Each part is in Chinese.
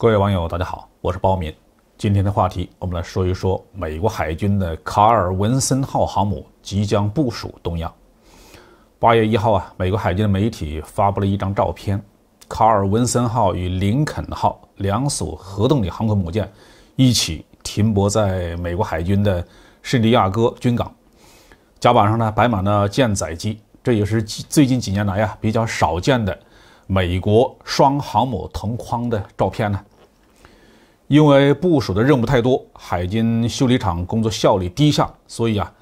各位网友，大家好，我是包敏。今天的话题，我们来说一说美国海军的卡尔文森号航母即将部署东亚。八月一号啊，美国海军的媒体发布了一张照片，卡尔文森号与林肯号两艘核动力航空母舰一起停泊在美国海军的圣地亚哥军港，甲板上呢摆满了舰载机，这也是最近几年来啊比较少见的美国双航母同框的照片呢。因为部署的任务太多，海军修理厂工作效率低下，所以啊，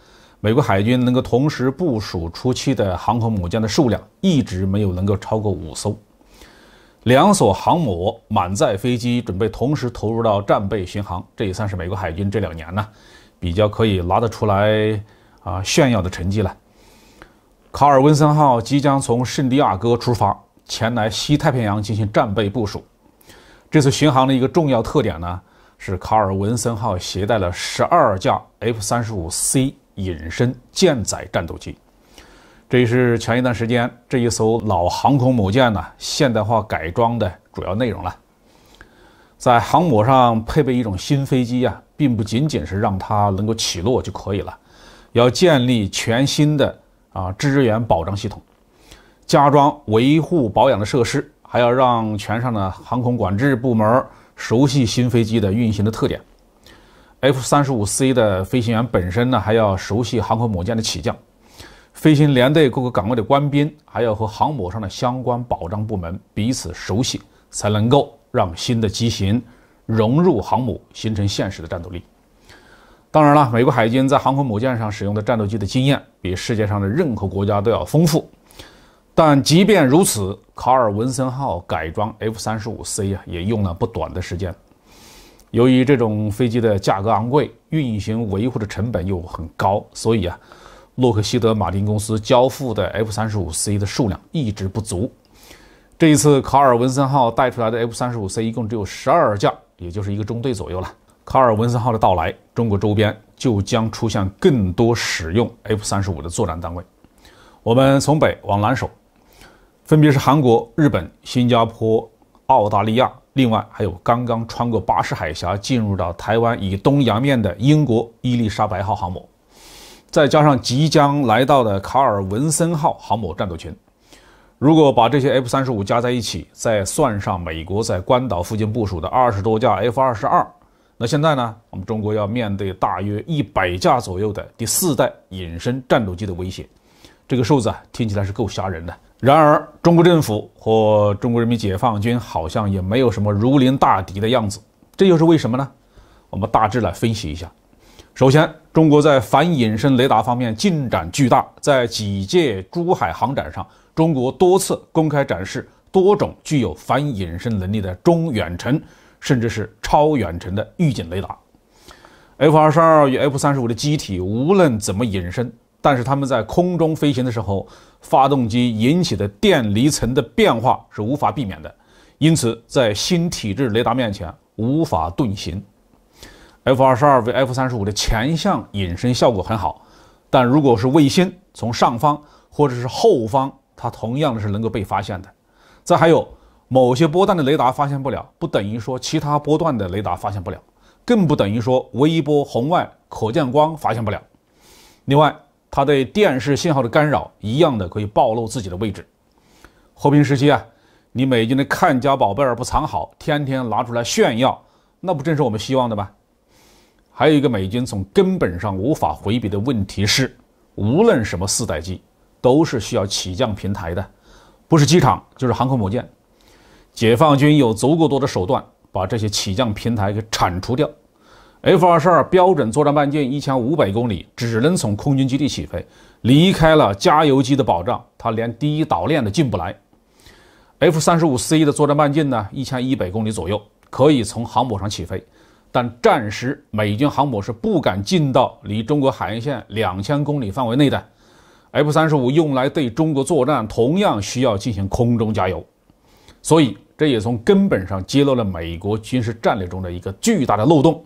美国海军能够同时部署出期的航空母舰的数量一直没有能够超过五艘。两艘航母满载飞机准备同时投入到战备巡航，这也算是美国海军这两年呢比较可以拿得出来啊炫耀的成绩了。卡尔·文森号即将从圣地亚哥出发，前来西太平洋进行战备部署。这次巡航的一个重要特点呢，是卡尔文森号携带了十二架 F 三十五 C 隐身舰载战斗机。这也是前一段时间这一艘老航空母舰呢现代化改装的主要内容了。在航母上配备一种新飞机啊，并不仅仅是让它能够起落就可以了，要建立全新的啊支援保障系统，加装维护保养的设施。还要让全上的航空管制部门熟悉新飞机的运行的特点，F 三十五 C 的飞行员本身呢还要熟悉航空母舰的起降，飞行联队各个岗位的官兵还要和航母上的相关保障部门彼此熟悉，才能够让新的机型融入航母，形成现实的战斗力。当然了，美国海军在航空母舰上使用的战斗机的经验比世界上的任何国家都要丰富。但即便如此，卡尔文森号改装 F 三十五 C 啊，也用了不短的时间。由于这种飞机的价格昂贵，运行维护的成本又很高，所以啊，洛克希德马丁公司交付的 F 三十五 C 的数量一直不足。这一次，卡尔文森号带出来的 F 三十五 C 一共只有十二架，也就是一个中队左右了。卡尔文森号的到来，中国周边就将出现更多使用 F 三十五的作战单位。我们从北往南守，分别是韩国、日本、新加坡、澳大利亚，另外还有刚刚穿过巴士海峡进入到台湾以东洋面的英国伊丽莎白号航母，再加上即将来到的卡尔文森号航母战斗群。如果把这些 F 三十五加在一起，再算上美国在关岛附近部署的二十多架 F 二十二，那现在呢，我们中国要面对大约一百架左右的第四代隐身战斗机的威胁。这个数字啊，听起来是够吓人的。然而，中国政府和中国人民解放军好像也没有什么如临大敌的样子，这又是为什么呢？我们大致来分析一下。首先，中国在反隐身雷达方面进展巨大，在几届珠海航展上，中国多次公开展示多种具有反隐身能力的中远程甚至是超远程的预警雷达。F 二十二与 F 三十五的机体无论怎么隐身。但是他们在空中飞行的时候，发动机引起的电离层的变化是无法避免的，因此在新体制雷达面前无法遁形。F-22 为 F-35 的前向隐身效果很好，但如果是卫星从上方或者是后方，它同样的是能够被发现的。再还有某些波段的雷达发现不了，不等于说其他波段的雷达发现不了，更不等于说微波、红外、可见光发现不了。另外。它对电视信号的干扰一样的可以暴露自己的位置。和平时期啊，你美军的看家宝贝儿不藏好，天天拿出来炫耀，那不正是我们希望的吗？还有一个美军从根本上无法回避的问题是，无论什么四代机，都是需要起降平台的，不是机场就是航空母舰。解放军有足够多的手段把这些起降平台给铲除掉。F-22 标准作战半径一千五百公里，只能从空军基地起飞，离开了加油机的保障，它连第一岛链都进不来。F-35C 的作战半径呢，一千一百公里左右，可以从航母上起飞，但暂时美军航母是不敢进到离中国海岸线两千公里范围内的。F-35 用来对中国作战，同样需要进行空中加油，所以这也从根本上揭露了美国军事战略中的一个巨大的漏洞。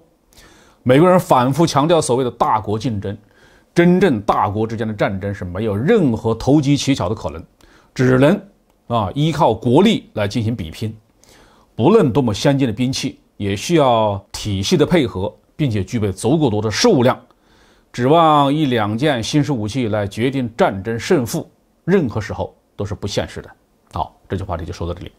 美国人反复强调所谓的大国竞争，真正大国之间的战争是没有任何投机取巧的可能，只能啊依靠国力来进行比拼。不论多么先进的兵器，也需要体系的配合，并且具备足够多的数量，指望一两件新式武器来决定战争胜负，任何时候都是不现实的。好，这句话题就说到这里。